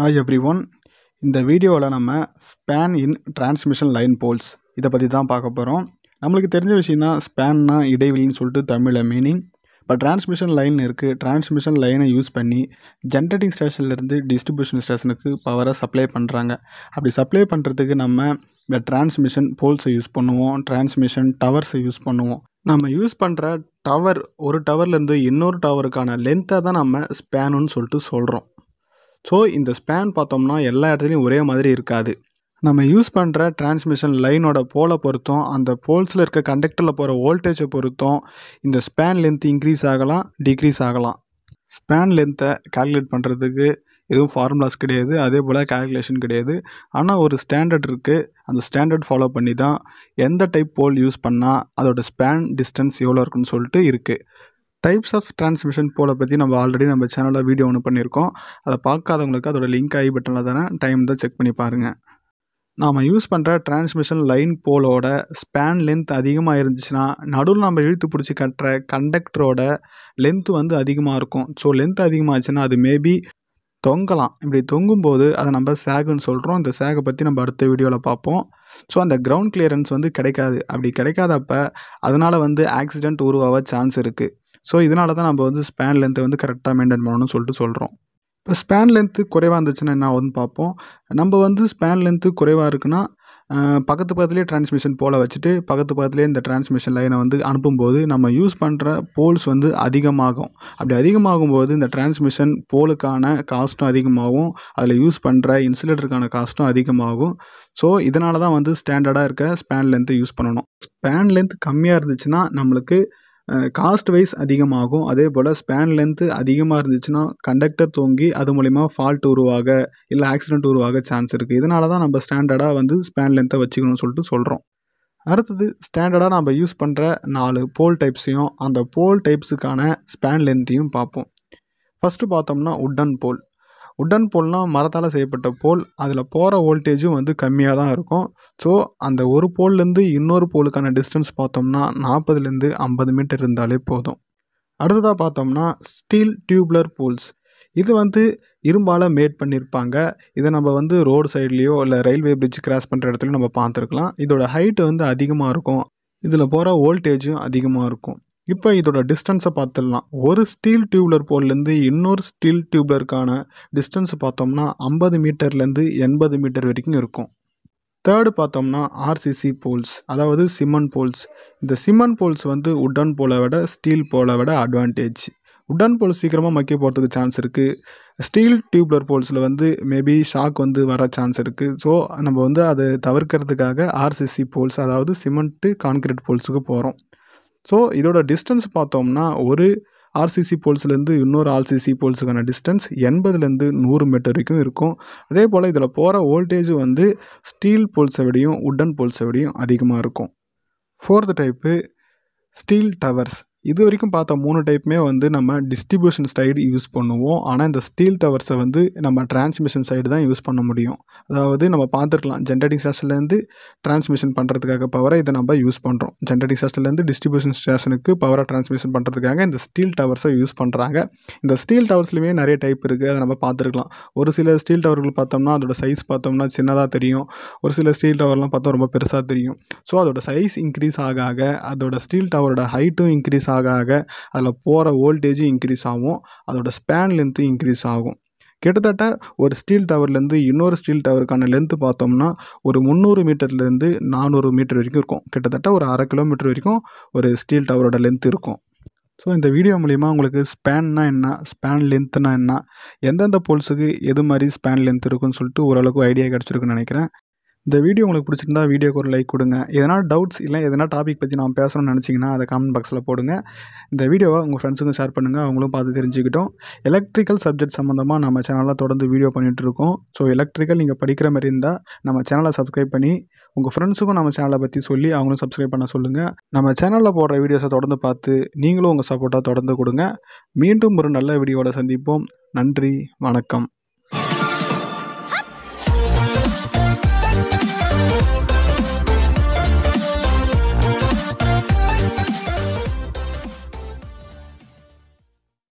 hi every one இந்த வீடியோவில் நம்ம ஸ்பேன் இன் டிரான்ஸ்மிஷன் லைன் போல்ஸ் இதை பற்றி தான் பார்க்க போகிறோம் நம்மளுக்கு தெரிஞ்ச விஷயம் தான் ஸ்பேன்னா இடைவெளின்னு சொல்லிட்டு தமிழில் மீனிங் இப்போ டிரான்ஸ்மிஷன் லைன் இருக்குது டிரான்ஸ்மிஷன் லைனை யூஸ் பண்ணி ஜென்ரேட்டிங் ஸ்டேஷன்லேருந்து டிஸ்ட்ரிபியூஷன் ஸ்டேஷனுக்கு பவரை சப்ளை பண்ணுறாங்க அப்படி சப்ளை பண்ணுறதுக்கு நம்ம இந்த டிரான்ஸ்மிஷன் போல்ஸை யூஸ் பண்ணுவோம் டிரான்ஸ்மிஷன் டவர்ஸை யூஸ் பண்ணுவோம் நம்ம யூஸ் பண்ணுற டவர் ஒரு டவர்லேருந்து இன்னொரு டவருக்கான லென்த்தை தான் நம்ம ஸ்பேனுன்னு சொல்லிட்டு சொல்கிறோம் ஸோ இந்த ஸ்பேன் பார்த்தோம்னா எல்லா இடத்துலையும் ஒரே மாதிரி இருக்காது நம்ம யூஸ் பண்ணுற டிரான்ஸ்மிஷன் லைனோட போலை பொறுத்தும் அந்த போல்ஸில் இருக்க கண்டக்டரில் போகிற வோல்டேஜை பொறுத்தும் இந்த ஸ்பேன் லென்த் இன்க்ரீஸ் ஆகலாம் டிக்ரீஸ் ஆகலாம் ஸ்பேன் லென்த்தை கால்குலேட் பண்ணுறதுக்கு எதுவும் ஃபார்முலாஸ் கிடையாது அதே போல் கால்குலேஷன் கிடையாது ஆனால் ஒரு ஸ்டாண்டர்ட் இருக்குது அந்த ஸ்டாண்டர்ட் ஃபாலோ பண்ணி தான் எந்த டைப் போல் யூஸ் பண்ணால் அதோட ஸ்பேன் டிஸ்டன்ஸ் எவ்வளோ இருக்குன்னு சொல்லிட்டு இருக்குது டைப்ஸ் ஆஃப் டிரான்ஸ்மிஷன் போல பற்றி நம்ம ஆல்ரெடி நம்ம சேனலில் வீடியோ ஒன்று பண்ணியிருக்கோம் அதை பார்க்காதவங்களுக்கு அதோட லிங்க் ஆகி பட்டனில் தானே டைம் தான் செக் பண்ணி பாருங்கள் நாம் யூஸ் பண்ணுற டிரான்ஸ்மிஷன் லைன் போலோட ஸ்பேன் லென்த் அதிகமாக இருந்துச்சுன்னா நடுவில் நம்ம இழுத்து பிடிச்சி கட்டுற கண்டக்டரோட லென்த்து வந்து அதிகமாக இருக்கும் ஸோ லென்த் அதிகமாகச்சுன்னா அது மேபி தொங்கலாம் இப்படி தொங்கும்போது அதை நம்ம சேகுன்னு சொல்கிறோம் இந்த சேகை பற்றி நம்ம அடுத்த வீடியோவில் பார்ப்போம் ஸோ அந்த கிரவுண்ட் கிளியரன்ஸ் வந்து கிடைக்காது அப்படி கிடைக்காதப்ப அதனால் வந்து ஆக்சிடெண்ட் உருவாக சான்ஸ் இருக்குது ஸோ இதனால தான் நம்ம வந்து ஸ்பேன் லென்த்தை வந்து கரெக்டாக மெயின்டைன் பண்ணணும்னு சொல்லிட்டு சொல்கிறோம் இப்போ ஸ்பேன் லென்த்து குறைவாக இருந்துச்சுன்னா என்ன ஆகுதுன்னு பார்ப்போம் நம்ம வந்து ஸ்பேன் லென்த்து குறைவாக இருக்குன்னா பக்கத்து பக்கத்துலேயே டிரான்ஸ்மிஷன் போல வச்சுட்டு பக்கத்து பக்கத்துலேயே இந்த டிரான்ஸ்மிஷன் லைனை வந்து அனுப்பும்போது நம்ம யூஸ் பண்ணுற போல்ஸ் வந்து அதிகமாகும் அப்படி அதிகமாகும் போது இந்த டிரான்ஸ்மிஷன் போலுக்கான காஸ்ட்டும் அதிகமாகும் அதில் யூஸ் பண்ணுற இன்சுலேட்டருக்கான காஸ்ட்டும் அதிகமாகும் ஸோ இதனால தான் வந்து ஸ்டாண்டர்டாக இருக்க ஸ்பேன் லென்த்து யூஸ் பண்ணணும் ஸ்பேன் லென்த் கம்மியாக இருந்துச்சுன்னா நம்மளுக்கு காஸ்ட் வைஸ் அதிகமாகும் அதே போல் ஸ்பேன் லென்த்து அதிகமாக இருந்துச்சுன்னா கண்டக்டர் தூங்கி அது மூலிமா ஃபால்ட் உருவாக இல்லை ஆக்சிடெண்ட் உருவாக சான்ஸ் இருக்குது இதனால தான் நம்ம ஸ்டாண்டர்டாக வந்து ஸ்பேன் லென்த்தை வச்சுக்கணும்னு சொல்லிட்டு சொல்கிறோம் அடுத்தது ஸ்டாண்டர்டாக நம்ம யூஸ் பண்ணுற நாலு போல் டைப்ஸையும் அந்த போல் டைப்ஸுக்கான ஸ்பேன் லென்த்தையும் பார்ப்போம் ஃபஸ்ட்டு பார்த்தோம்னா உட்டன் போல் உடன் போல்லாம் மரத்தால் செய்யப்பட்ட போல் அதில் போகிற வோல்டேஜும் வந்து கம்மியாக தான் இருக்கும் ஸோ அந்த ஒரு போல்லேருந்து இன்னொரு போலுக்கான டிஸ்டன்ஸ் பார்த்தோம்னா நாற்பதுலேருந்து ஐம்பது மீட்டர் இருந்தாலே போதும் அடுத்ததாக பார்த்தோம்னா ஸ்டீல் டியூப்லர் போல்ஸ் இது வந்து இரும்பால் மேட் பண்ணியிருப்பாங்க இதை நம்ம வந்து ரோடு சைட்லேயோ இல்லை ரயில்வே பிரிட்ஜ் கிராஸ் பண்ணுற இடத்துலையும் நம்ம பார்த்துருக்கலாம் இதோட ஹைட்டு வந்து அதிகமாக இருக்கும் இதில் போகிற வோல்டேஜும் அதிகமாக இருக்கும் இப்போ இதோட டிஸ்டன்ஸை பார்த்துடலாம் ஒரு ஸ்டீல் டியூப்லர் போல்லேருந்து இன்னொரு ஸ்டீல் டியூப்லருக்கான டிஸ்டன்ஸ் பார்த்தோம்னா ஐம்பது மீட்டர்லேருந்து எண்பது மீட்டர் வரைக்கும் இருக்கும் தேர்டு பார்த்தோம்னா ஆர்சிசி போல்ஸ் அதாவது சிமெண்ட் போல்ஸ் இந்த சிமெண்ட் போல்ஸ் வந்து உடன் போலை விட ஸ்டீல் போலை விட அட்வான்டேஜ் உடன் போல் சீக்கிரமாக மக்கி போகிறதுக்கு சான்ஸ் இருக்குது ஸ்டீல் டியூப்லர் போல்ஸில் வந்து மேபி ஷாக் வந்து வர சான்ஸ் இருக்குது ஸோ நம்ம வந்து அதை தவிர்க்கிறதுக்காக ஆர்சிசி போல்ஸ் அதாவது சிமெண்ட்டு கான்கிரீட் போல்ஸுக்கு போகிறோம் ஸோ இதோட டிஸ்டன்ஸ் பார்த்தோம்னா ஒரு ஆர்சிசி போல்ஸ்லேருந்து இன்னொரு ஆர்சிசி போல்ஸுக்கான டிஸ்டன்ஸ் எண்பதுலேருந்து நூறு மீட்டர் வரைக்கும் இருக்கும் அதே போல் இதில் போகிற வோல்டேஜ் வந்து ஸ்டீல் போல்ஸை விடையும் உட்டன் போல்ஸை விடையும் அதிகமாக இருக்கும் ஃபோர்த் டைப்பு ஸ்டீல் டவர்ஸ் இது வரைக்கும் பார்த்த மூணு டைப்புமே வந்து நம்ம டிஸ்ட்ரிபியூஷன் சைடு யூஸ் பண்ணுவோம் ஆனால் இந்த ஸ்டீல் டவர்ஸை வந்து நம்ம டிரான்ஸ்மிஷன் சைடு தான் யூஸ் பண்ண முடியும் அதாவது நம்ம பார்த்துருக்கலாம் ஜென்ரேட்டிங் ஸ்டேஷன்லேருந்து டிரான்ஸ்மிஷன் பண்ணுறதுக்காக பவரை இதை நம்ம யூஸ் பண்ணுறோம் ஜென்ரேட்டிங் ஸ்டேஷன்லேருந்து டிஸ்ட்ரிபியூஷன் ஸ்டேஷனுக்கு பவரை டிரான்ஸ்மிஷன் பண்ணுறதுக்காக இந்த ஸ்டீல் டவர்ஸை யூஸ் பண்ணுறாங்க இந்த ஸ்டீல் டவர்ஸ்லையுமே நிறைய டைப் இருக்குது அதை நம்ம பார்த்துருக்கலாம் ஒரு சில ஸ்டீல் டவர்கள் பார்த்தோம்னா அதோட சைஸ் பார்த்தோம்னா சின்னதாக தெரியும் ஒரு சில ஸ்டீல் டவர்லாம் பார்த்தா ரொம்ப பெருசாக தெரியும் ஸோ அதோட சைஸ் இன்க்ரீஸ் ஆக ஆக அதோட ஸ்டீல் டவரோட ஹைட்டும் இன்க்ரீஸ் ஆக ஆக ஆக அதில் போகிற வோல்டேஜும் இன்க்ரீஸ் ஆகும் அதோட ஸ்பேன் லென்த்தும் இன்க்ரீஸ் ஆகும் கிட்டத்தட்ட ஒரு ஸ்டீல் டவர்லேருந்து இன்னொரு ஸ்டீல் டவருக்கான லென்த்து பார்த்தோம்னா ஒரு முந்நூறு மீட்டர்லேருந்து நானூறு மீட்டர் வரைக்கும் இருக்கும் கிட்டத்தட்ட ஒரு அரை கிலோமீட்டர் வரைக்கும் ஒரு ஸ்டீல் டவரோட லென்த் இருக்கும் ஸோ இந்த வீடியோ மூலிமா உங்களுக்கு ஸ்பேன்னா என்ன ஸ்பேன் லென்த்துனா என்ன எந்தெந்த போல்ஸுக்கு எது மாதிரி ஸ்பேன் லென்த் இருக்குன்னு சொல்லிட்டு ஓரளவுக்கு ஐடியா கிடச்சிருக்குன்னு நினைக்கிறேன் இந்த வீடியோ உங்களுக்கு பிடிச்சிருந்தா வீடியோக்கு ஒரு லைக் கொடுங்க எதனா டவுட்ஸ் இல்லை எதனா டாபிக் பற்றி நான் பேசணும்னு நினச்சிங்கன்னா அதை கமெண்ட் பாக்ஸில் போடுங்க இந்த வீடியோவை உங்கள் ஃப்ரெண்ட்ஸுக்கும் ஷேர் பண்ணுங்கள் அவங்களும் பார்த்து தெரிஞ்சுக்கிட்டோம் எலக்ட்ரிக்கல் சப்ஜெக்ட் சம்மந்தமாக நம்ம சேனலில் தொடர்ந்து வீடியோ பண்ணிகிட்ருக்கோம் ஸோ எலக்ட்ரிக்கல் நீங்கள் படிக்கிற மாதிரி இருந்தால் நம்ம சேனலை சப்ஸ்கிரைப் பண்ணி உங்கள் ஃப்ரெண்ட்ஸுக்கும் நம்ம சேனலை பற்றி சொல்லி அவங்களும் சப்ஸ்கிரைப் பண்ண சொல்லுங்கள் நம்ம சேனலில் போடுற வீடியோஸை தொடர்ந்து பார்த்து நீங்களும் உங்கள் சப்போர்ட்டாக தொடர்ந்து கொடுங்க மீண்டும் ஒரு நல்ல வீடியோவில் சந்திப்போம் நன்றி வணக்கம்